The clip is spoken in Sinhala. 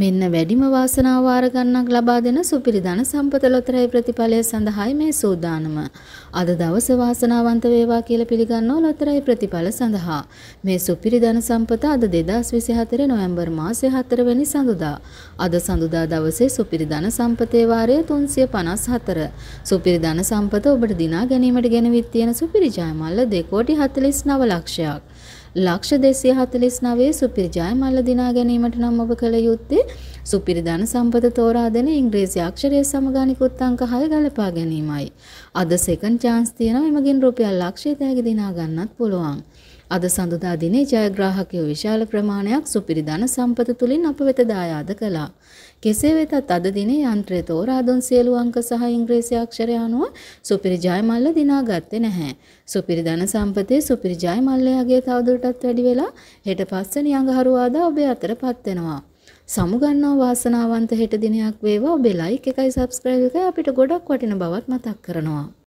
මෙන්න වැඩිම වාසනාව ආරගන්නක් ලබා දෙන සුපිරි ධන සම්පත ලොතරැයි ප්‍රතිඵලය සඳහායි මේ සූදානම. අද දවස වාසනාවන්ත වේවා කියලා පිළිගන්නෝ ලොතරැයි ප්‍රතිඵල සඳහා. මේ සුපිරි ධන සම්පත අද 2024 නොවැම්බර් මාසයේ 4 වෙනි සඳුදා. අද සඳුදා දවසේ සුපිරි ධන සම්පතේ වාරය 354. සුපිරි ධන සම්පත ඔබට දිනා ගැනීමට ගෙනවිත් තියෙන සුපිරි ජයමල්ල 2 කෝටි 49 ලක්ෂයක්. ලක්ෂ දෙසිය හතලිස් නවේ සුපිරිජාය මල්ල දිනා ගැනීමට නම් ඔබ කළ යුත්තේ සුපිරි ධන සම්පත තෝරා දෙන ඉංග්‍රීසි අක්ෂරය සමග අනිකුත් අංක 6 ගලපා ගැනීමයි. අද සෙකන්ඩ් චාන්ස් තියෙනවා එමගින් රුපියල් ලක්ෂය තෑගි දිනා ගන්නත් පුළුවන්. අද සඳුදා දිනේ ජයග්‍රාහකයෝ විශාල ප්‍රමාණයක් සුපිරි ධන සම්පත තුලින් අප වෙත දායාද කළා. කෙසේ වෙතත් අද දිනේ යන්ත්‍රය තෝරා දුන් සියලු අංක සහ ඉංග්‍රීසි අක්ෂර අනුව සුපිරි ජයමල්ල දිනා ගත්තේ නැහැ. සුපිරි ධන සම්පතේ සුපිරි ජයමල්ලයාගේ තවදුරටත් වැඩි වෙලා හෙට පස්වෙනි අඟහරුවාදා ඔබ අතරපත් වෙනවා. සමුගන්නා වාසනාවන්ත හෙට දිනයක් වේවා ඔබේ ලයික් එකයි සබස්ක්‍රයිබ් එකයි අපිට ගොඩක් වටින බවත් මතක් කරනවා